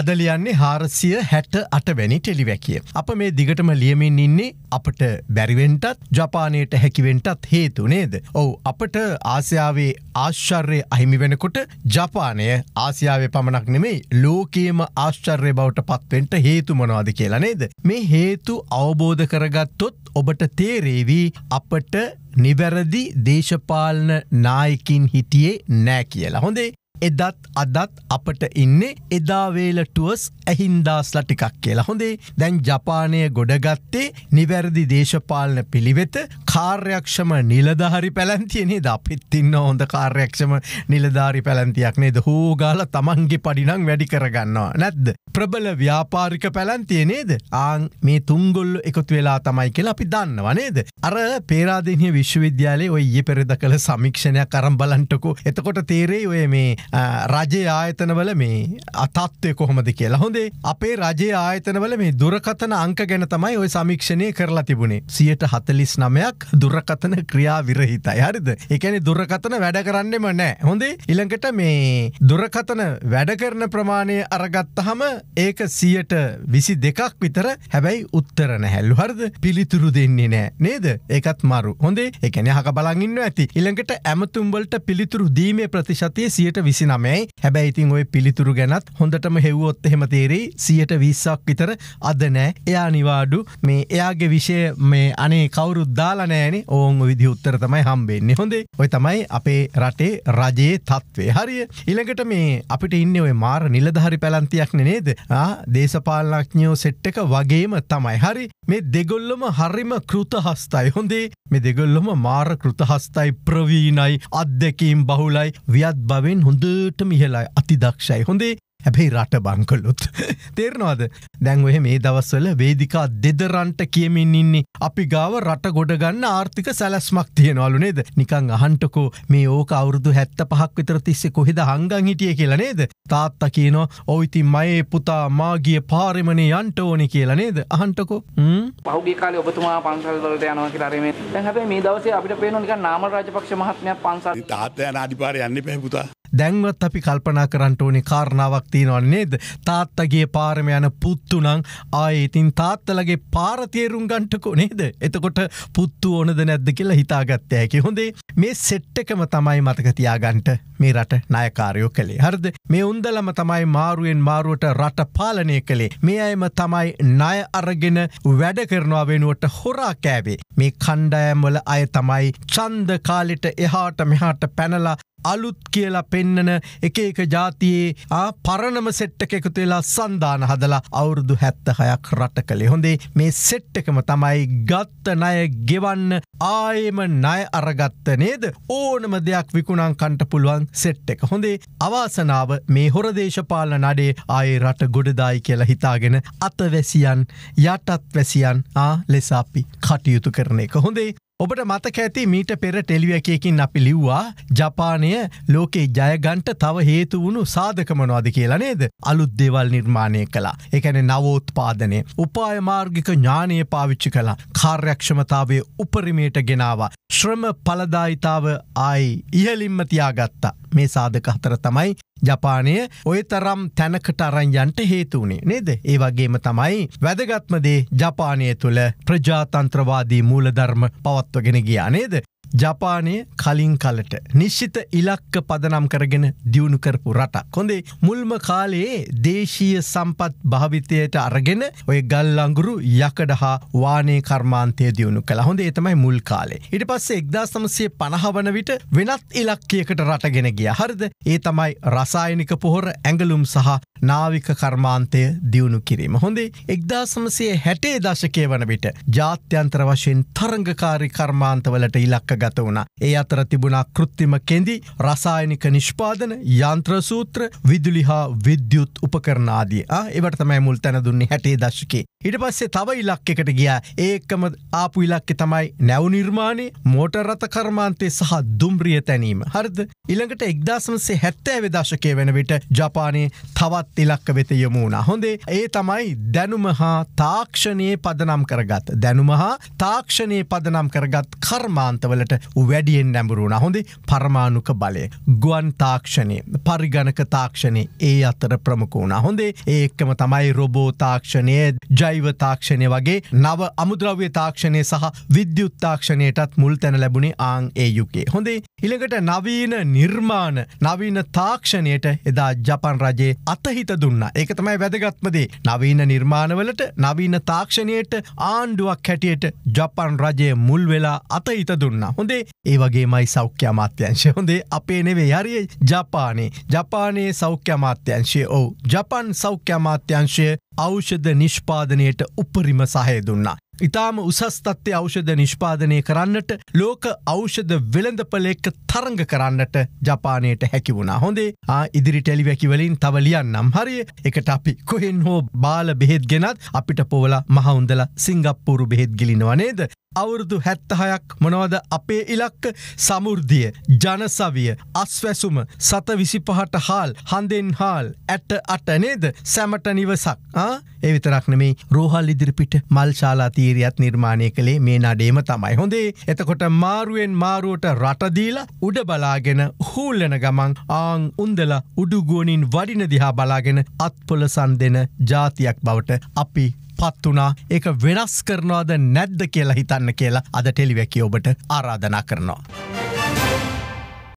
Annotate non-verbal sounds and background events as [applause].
අදලියන්නේ හාරසිය හැට අටවැනි ටෙලිවැකිය. අප මේ දිගටම ලියමින් ඉන්නේ අපට බැරිවෙන්ටත් ජපානයට හැකිවෙන්ටත් හේතු නේද. ඔවු අපට ආසියාවේ ආශ්චර්ය අහිමි වෙනකොට ජපානය ආසියාවේ පමණක් නෙමෙයි ලෝකයේම ආශ්චර්ය බවට පත්වෙන්ට හේතුමනවාද කියලා නේද. මේ හේතු අවබෝධ කරගත්තොත් ඔබට තේරේවී අපට නිවැරදි දේශපාලන නායකින් හිටියේ නෑ කියලා හොඳේ එදත් අදත් අපට ඉන්නේ එදාවේලටුවස් ඇහින්දාස්ල ටිකක් කියලා හොඳේ දැන් ජපානය ගොඩගත්තේ නිවැරදි දේශපාලන පිළිවෙත කාර්යක්ෂම නිලධහරි පැලැන්තියනේ ද අපිත්තින්න හොඳ කාර්යක්ෂම නිලධාරි පැලැන්තියක් නේද හෝගාල තමන්ගේ පඩිනං වැඩි කරගන්නවා නැද්ද. ප්‍රබල ව්‍යාපාරික පැලැන්තිය නේද ආං මේ තුංගොල්ල එකතු වෙලා තමයි කියලා අපි දන්නවනේද. අර පේරාදිනය විශ්වවිද්‍යාලේ ඔය ඒ පෙරද කළ සමික්ෂණය කරම් බලන්ටකු එතකොට තේරේ ඔය මේ රජයේ ආයතනවල මේ අතත්වය කොහොමද කියලා හොඳේ අපේ රජයේ ආයතනවල මේ දුරකතන අංක ගැන තමයි ඔය සමීක්ෂණය කරලා තිබුණේ සියට හතලිස් නමයක් දුරකතන ක්‍රියා විරහිතා හරිද එකනි දුරකතන වැඩ කරන්නෙම නෑ හොඳේ ඉළඟට මේ දුරකතන වැඩ කරන ප්‍රමාණය අරගත්තහම ඒක සියට විසි දෙකක් විතර හැබැයි උත්තරන හැල්ලු හරද පිළිතුරු දෙන්නේ නෑ නේද ඒකත් මරු හොඳේ එකන හක බලගන්න ඇති ඉළඟට ඇමතුම්වලට පිළිතුරු දීමේ ප්‍රතිශතය සියට විසි විසි නමයි හැබැයිඉතින් ඔය පිළිතුරු ගැනත් හොඳටම හෙව්වොත් එහෙම තේරෙයි සියට විස්සක් විතර අද නෑ එයා නිවාඩු මේ එයාගේ විෂය මේ අනේ කවුරුද්දාලනෑන ඕන් විදි උත්තර තමයි හම්බෙන්නේ හොඳේ ඔය තමයි අපේ රටේ රජයේ තත්වේ හරිය ඉළඟට මේ අපිට ඉන්න ඔය මාර නිලධහරි පැලන්තියක් නේද දේශපාලනඥෝ සෙට්ටක වගේම තමයි හරි මේ දෙගොල්ලොම හරිම කෘතහස්තයි හොඳේ මේ දෙගොල්ලොම මාර කෘතහස්තයි ප්‍රවීණයි අත්දැකීම් බහුලයි වියත් බවෙන් හොඳ හොඳට මිහලා අතිදක්ෂයි හොඳේ හැබැයි රට බංකලොත් [laughs] තේරනවාද දැන්ඔහෙ මේ දවස්වල වේදිකා දෙදරන්ට කියමින් ඉන්නේ අපි ගාව රට ගොඩගන්න ආර්ථික සැලස්මක් තියෙනවලු නේද නිකං අහන්ටකෝ මේ ඕක අවුරුදු හැත්ත පහක් විතර තිස්සේ කොහෙද හංගං හිටිය කියලා නේද තාත්තා කියනෝ ඔයිති මයේ පුතා මාගිය පාරිමනේ යන්ට ඕනි කියලා නේද අහන්ටකෝ පහුගේ කාලේ ඔබතුමා පන්සල් වලට යනවා කියලා අරේ මේ දැන් හැබැයි මේ දවසේ අපිට පේනවා නිකන් නාමල් රාජපක්ෂ මහත්මයා පන්සල් තාත්තා යන අධිපාරේ යන්නේ පැහැ පුතා දැන්වත් අපි කල්පනා කරන්නට ඕනේ කාරණාවක් තියෙනවන්නේද තාත්තගේ පාරම යන පුත්තුනං ආයඉතින් තාත්තලගේ පාරතේරුම් ගන්ටකෝ නේද එතකොට පුත්තු ඕනද නැද්ද කියලා හිතාගත්ත හැකි හොඳේ මේ සෙට්ටකම තමයි මතකතියාගන්ට මේ රට නයකාරයෝ කළේ හරද මේ උන්දලම තමයි මාරුවෙන් මාරුවට රට පාලනය කළේ මේ අයම තමයි නය අරගෙන වැඩ කරනවා වෙනුවට හොරා කෑවේ මේ කණ්ඩයම්වල අය තමයි චන්ද කාලෙට එහාට මෙහාට පැනලා අලුත් කියලා පෙන්නන එක එක ජාතියේ පරණම සෙට්ටක එකතුවෙලා සන්ධාන හදලා අවුරුදු හැත්තහයක් රට කළේ හොඳේ මේ සෙට්ටකම තමයි ගත්ත නය ගෙවන්න ආයෙම නය අරගත්ත නේද ඕනම දෙයක් විකුණන් කන්ට පුළුවන් සෙට් එක හොඳේ අවාසනාව මේ හොර දේශපාල නඩේ ආයේ රට ගොඩදායි කියලා හිතාගෙන අතවැසියන් යටත් වැසියන් ආ ලෙසාපි කටයුතු කරන එක හොඳේ ඔබට මතක ඇති මීට පෙර ටෙලිවැකයකින් අපි ලිව්වා ජපානය ලෝකේ ජයගන්ට තව හේතු වුණු සාධකමනවාද කියලා නේද අලුත් දෙවල් නිර්මාණය කලා එකන නවෝත්පාදනය උපායමාර්ගික ඥානය පාවිච්චි කලා කාර්යක්ෂමතාවේ උපරිමයට ගෙනවා ශ්‍රම පලදායිතාව ආයි ඉහලින්ම තියාගත්තා මේ සාධක හතර තමයි ජපානය ඔය තරම් තැනකට අරංයන්ට හේතුවනේ නේද ඒ වගේම තමයි වැදගත්මදේ ජපානය තුළ ප්‍රජාතන්ත්‍රවාදී මූලධර්ම පවත්වගෙන ගියා නේද ජපානය කලින් කලට නිශ්චිත ඉලක්ක පදනම් කරගෙන දියුණු කරපු රට. කොඳේ මුල්ම කාලයේ දේශීය සම්පත් භාවිතයට අරගෙන ඔය ගල්ලංගුරු යකඩ හා වානේ කර්මාන්තය දියුණු කළ හොඳ ඒතමයි මුල් කාලේ. ඉට පස්සේ එක්දාසමසය පණහවන විට වෙනත් ඉලක්කයකට රටගෙන ගිය හරිද ඒ තමයි රසායනික පොහොර ඇඟලුම් සහ නාවික කර්මාන්තය දියුණු කිරීම. හොඳේ එක්දාසමසය හැටේ දශකය වනවිට ජාත්‍යන්තර වශයෙන් තරංගකාරි කර්මාන්තවලට ඉලක්ක ගත වුණ. ඒ අතර තිබුණා කෘත්තිම කෙන්දි රසායනික නිෂ්පාදන යන්ත්‍රසූත්‍ර විදුලිහා විද්‍යුත් උපකරණාදිය එවටතමයි මුල් තැන දුන්නේ හැටේ දශකේ. ඉට පස්සේ තව ඉලක්කෙකට ගියා ඒකම ආපු ඉලක්කෙ තමයි නැවනිර්මාණය මෝටරත කර්මාන්තය සහ දුම්රිය තැනීම. හරිද ඉළඟට එක්දාසමසේ හැත්තෑ වෙදශකය වෙන විට ජපානයේ තවත් තවත් ඉලක්ක වෙත යොමුණ. හොඳේ ඒ තමයි දැනුම හා තාක්ෂණයේ පදනම් කරගත්. දැනුම හා තාක්ෂණයේ පදනම් කරගත් කර්මාන්තවලට වැඩියෙන් නැඹරුණ හොඳේ පරමාණුක බලය. ගුවන් තාක්ෂණය පරිගණක තාක්ෂණය ඒ අතර ප්‍රමුකුණ හොඳේ ඒක්කම තමයි රොබෝ තාක්ෂණය ජෛව තාක්ෂණය වගේ නව අමුද්‍රව්‍ය තාක්ෂණය සහ විද්‍යුත් තාක්ෂණයටත් මුල් තැන ලැබුණේ ආං ඒ යුකේ. හොඳේ ඉළඟට නවීන නිර්මාණ නවීන තාක්ෂණයට එදා ජපන් රජයේ අතහි හිත දුන්න ඒක තමයි වැදගත්මදේ නවීන නිර්මාණවලට නවීන තාක්ෂණයට ආණ්ඩුවක් හැටියට ජපන් රජය මුල් වෙලා අත හිත දුන්න හොඳේ ඒවගේ මයි සෞඛ්‍ය අමාත්‍යංශය හොඳේ අපේ නෙවේ යරිය ජපානේ ජපානයේ සෞඛ්‍ය අමාත්‍යංශය ඔවු ජපන් සෞඛ්‍ය අමාත්‍යංශය ෞෂධ නිෂ්පාදනයට උපරිම සහය දුන්නා ඉතාම උසස් තත්ත්ය අෞෂධ නිෂ්පාදනය කරන්නට ලෝක අෞෂධ වෙළඳපලෙක් තරංග කරන්නට ජපානයට හැකි වුණා හොඳේ ඉදිරි ටෙලිවැකිවලින් තවලියන්නම් හරිය එකට අපි කොහෙන් හෝ බාල බෙහෙත් ගෙනත් අපිට පොවල මහවුන්දල සිංගප්පූරු බෙහෙත් ගිලිනවනේද අවුරුදු හැත්තහයක් මොනවද අපේ ඉලක්ක සමුෘද්ධිය ජනසවිය අස්වැසුම සත විසි පහට හාල් හඳෙන් හාල් ඇට අට නේද සැමට නිවසක් එවිතරක්නමේ රෝහල් ඉදිරිපිට මල්ශාලා තීරියත් නිර්මාණය කළේ මේ නඩේම තමයි හොඳේ එතකොට මාරුවෙන් මාරුවට රටදීලා උඩ බලාගෙන හූල්ලෙන ගමන් ආං උන්දල උඩුගුවනින් වඩිනදිහා බලාගෙන අත්පොල සන් දෙෙන ජාතියක් බවට අපි පත්වනා ඒක වෙනස් කරනවාද නැද්ද කියලා හිතන්න කියලා අද ටෙලිවැකි ඔබට ආරාධනා කරනවා.